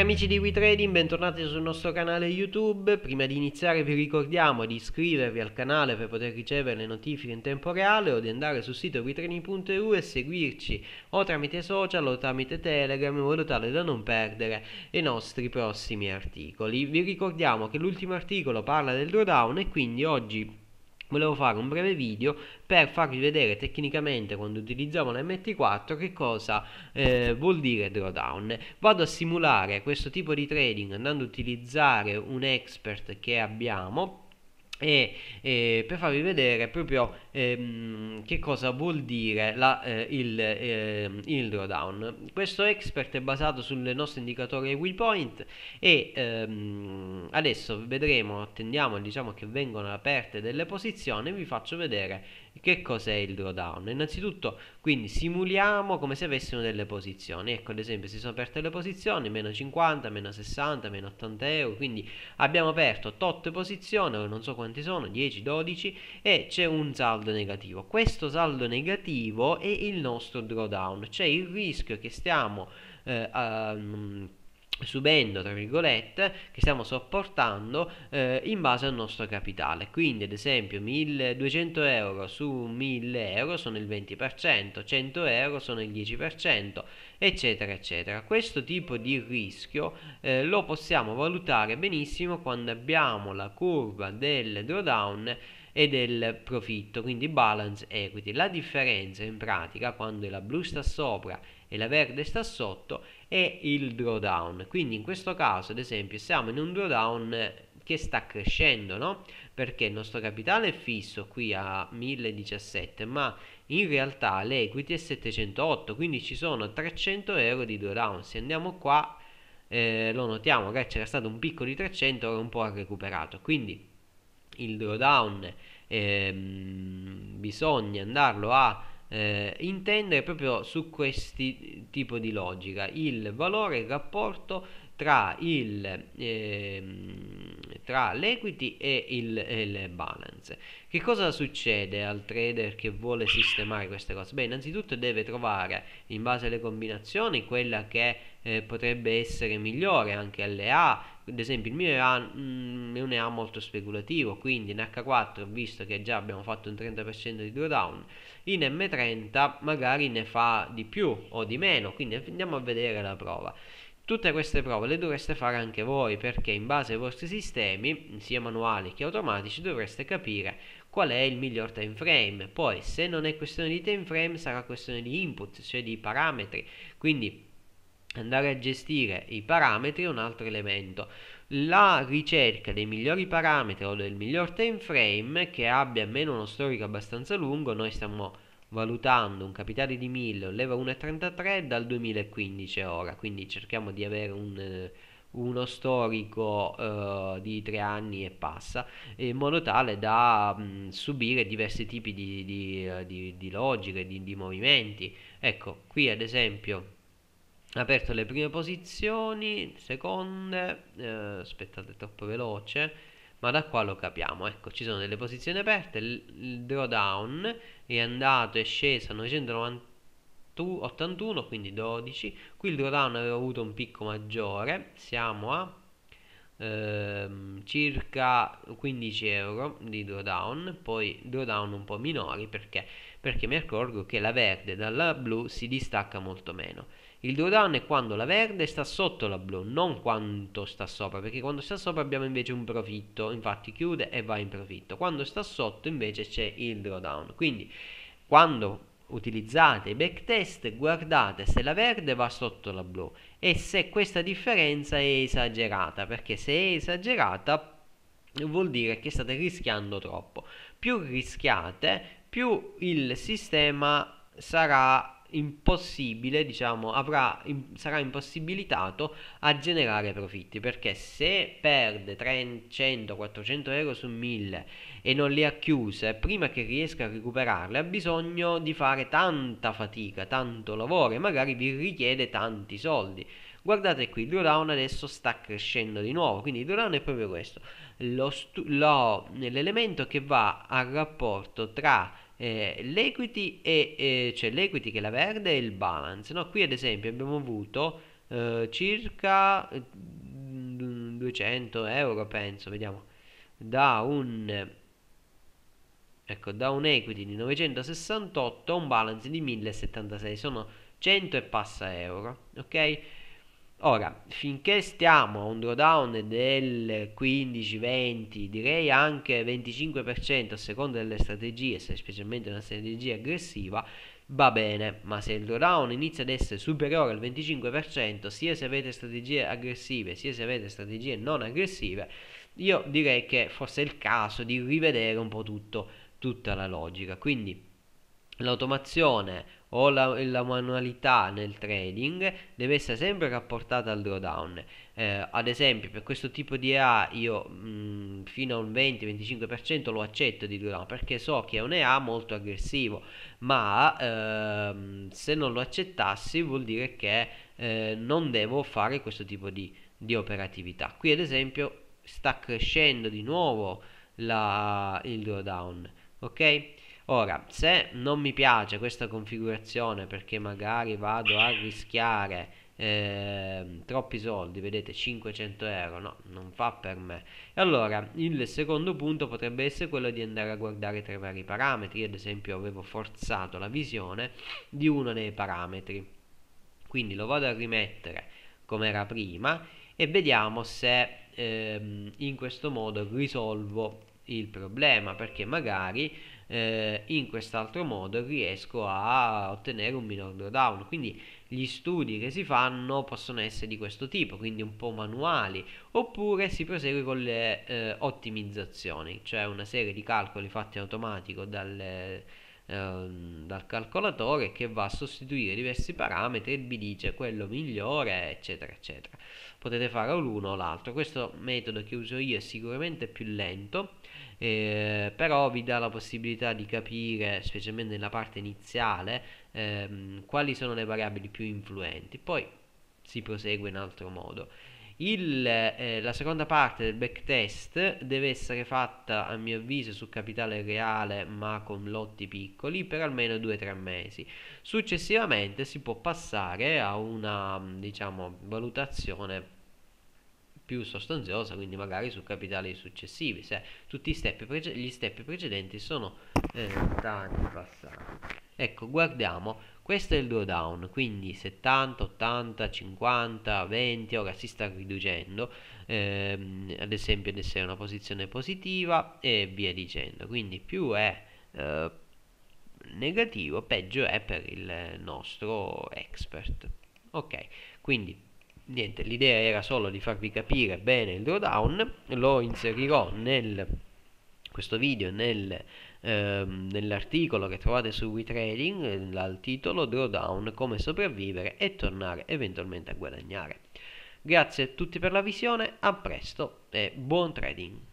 cari amici di WeTrading, bentornati sul nostro canale YouTube. Prima di iniziare vi ricordiamo di iscrivervi al canale per poter ricevere le notifiche in tempo reale o di andare sul sito wetrading.eu e seguirci o tramite social o tramite Telegram in modo tale da non perdere i nostri prossimi articoli. Vi ricordiamo che l'ultimo articolo parla del drawdown e quindi oggi volevo fare un breve video per farvi vedere tecnicamente quando utilizziamo l'MT4 che cosa eh, vuol dire drawdown vado a simulare questo tipo di trading andando a utilizzare un expert che abbiamo e, e, per farvi vedere proprio ehm, che cosa vuol dire la, eh, il, eh, il, drawdown. Questo expert è basato sul nostro indicatore waypoint e ehm, adesso vedremo, attendiamo diciamo, che vengono aperte delle posizioni e vi faccio vedere che cos'è il drawdown? Innanzitutto, quindi simuliamo come se avessimo delle posizioni. Ecco, ad esempio, si sono aperte le posizioni, meno 50, meno 60, meno 80 euro. Quindi abbiamo aperto tot posizioni, non so quante quanti sono, 10, 12 e c'è un saldo negativo. Questo saldo negativo è il nostro drawdown, cioè il rischio che stiamo... Eh, a, mm, subendo, tra virgolette, che stiamo sopportando eh, in base al nostro capitale. Quindi, ad esempio, 1200 euro su 1000 euro sono il 20%, 100 euro sono il 10%, eccetera, eccetera. Questo tipo di rischio eh, lo possiamo valutare benissimo quando abbiamo la curva del drawdown e del profitto, quindi balance equity. La differenza in pratica quando la blu sta sopra e la verde sta sotto è il drawdown. Quindi in questo caso, ad esempio, siamo in un drawdown che sta crescendo, no? Perché il nostro capitale è fisso qui a 1017, ma in realtà l'equity è 708, quindi ci sono 300 euro di drawdown. Se andiamo qua eh, lo notiamo che c'era stato un picco di 300, ora un po' ha recuperato. Quindi il drawdown ehm, bisogna andarlo a eh, intendere proprio su questi tipo di logica il valore il rapporto tra il ehm, tra l'equity e il, e le balance. Che cosa succede al trader che vuole sistemare queste cose? Beh, innanzitutto deve trovare in base alle combinazioni quella che eh, potrebbe essere migliore anche alle A. Ad esempio, il mio EA mm, è un EA molto speculativo, quindi in H4 visto che già abbiamo fatto un 30% di drawdown, in M30 magari ne fa di più o di meno, quindi andiamo a vedere la prova. Tutte queste prove le dovreste fare anche voi perché in base ai vostri sistemi, sia manuali che automatici, dovreste capire qual è il miglior time frame. Poi se non è questione di time frame sarà questione di input, cioè di parametri. Quindi andare a gestire i parametri è un altro elemento. La ricerca dei migliori parametri o del miglior time frame che abbia almeno uno storico abbastanza lungo, noi stiamo valutando un capitale di 1000 o leva 1,33 dal 2015 ora, quindi cerchiamo di avere un eh, uno storico uh, di tre anni e passa, in modo tale da mh, mm, subire diversi tipi di, di, eh, di, di logiche, di, movimenti. Ecco, qui ad esempio aperto le prime posizioni, seconde, eh, aspettate troppo veloce, ma da qua lo capiamo, ecco ci sono delle posizioni aperte, il drawdown è andato e sceso a 981, quindi 12, qui il drawdown aveva avuto un picco maggiore, siamo a ehm, circa 15 euro di drawdown, poi drawdown un po' minori perché? Perché mi accorgo che la verde dalla blu si distacca molto meno. Il drawdown è quando la verde sta sotto la blu, non quanto sta sopra, perché quando sta sopra abbiamo invece un profitto, infatti chiude e va in profitto. Quando sta sotto invece c'è il drawdown. Quindi quando utilizzate i backtest guardate se la verde va sotto la blu e se questa differenza è esagerata, perché se è esagerata vuol dire che state rischiando troppo. Più rischiate, più il sistema sarà impossibile, diciamo, avrà, sarà impossibilitato a generare profitti perché se perde 300-400 euro su 1000 e non le ha chiuse prima che riesca a recuperarle ha bisogno di fare tanta fatica, tanto lavoro e magari vi richiede tanti soldi. Guardate qui, Drawdown adesso sta crescendo di nuovo, quindi Drawdown è proprio questo, l'elemento che va al rapporto tra eh, l'equity, e, eh, cioè l'equity che la verde e il balance. No? Qui ad esempio abbiamo avuto eh, circa 200 mm, euro, penso, vediamo, da un, ecco, da un equity di 968 a un balance di 1076, sono 100 e passa euro, ok? Ora, finché stiamo a un drawdown del 15-20, direi anche 25% a seconda delle strategie, se specialmente una strategia aggressiva, va bene, ma se il drawdown inizia ad essere superiore al 25%, sia se avete strategie aggressive, sia se avete strategie non aggressive, io direi che forse è il caso di rivedere un po' tutto, tutta la logica. Quindi l'automazione o la, la, manualità nel trading deve essere sempre rapportata al drawdown. Eh, ad esempio, per questo tipo di EA io mh, mm, fino a un 20-25% lo accetto di drawdown perché so che è un EA molto aggressivo, ma ehm, se non lo accettassi vuol dire che eh, non devo fare questo tipo di, di operatività. Qui ad esempio sta crescendo di nuovo la, il drawdown, ok? Ora, se non mi piace questa configurazione perché magari vado a rischiare eh, troppi soldi, vedete 500 euro, no, non fa per me. E allora il secondo punto potrebbe essere quello di andare a guardare tra i vari parametri, ad esempio avevo forzato la visione di uno dei parametri. Quindi lo vado a rimettere come era prima e vediamo se eh, in questo modo risolvo il problema perché magari eh, in quest'altro modo riesco a ottenere un minor drawdown quindi gli studi che si fanno possono essere di questo tipo quindi un po' manuali oppure si prosegue con le eh, ottimizzazioni cioè una serie di calcoli fatti in automatico dalle Ehm, dal calcolatore che va a sostituire diversi parametri e vi dice quello migliore eccetera eccetera potete fare l'uno o l'altro questo metodo che uso io è sicuramente più lento eh, però vi dà la possibilità di capire specialmente nella parte iniziale ehm, quali sono le variabili più influenti poi si prosegue in altro modo il, eh, la seconda parte del backtest deve essere fatta a mio avviso su capitale reale ma con lotti piccoli per almeno 2-3 mesi. Successivamente si può passare a una diciamo, valutazione più sostanziosa, quindi magari su capitali successivi, se tutti step prece- gli step precedenti sono eh, stati passati ecco guardiamo questo è il drawdown quindi 70 80 50 20 ora si sta riducendo ehm, ad esempio ad essere una posizione positiva e via dicendo quindi più è eh, negativo peggio è per il nostro expert ok quindi niente l'idea era solo di farvi capire bene il drawdown lo inserirò nel questo video nel ehm, nell'articolo che trovate su WeTrading, dal titolo Drawdown, come sopravvivere e tornare eventualmente a guadagnare. Grazie a tutti per la visione, a presto e buon trading!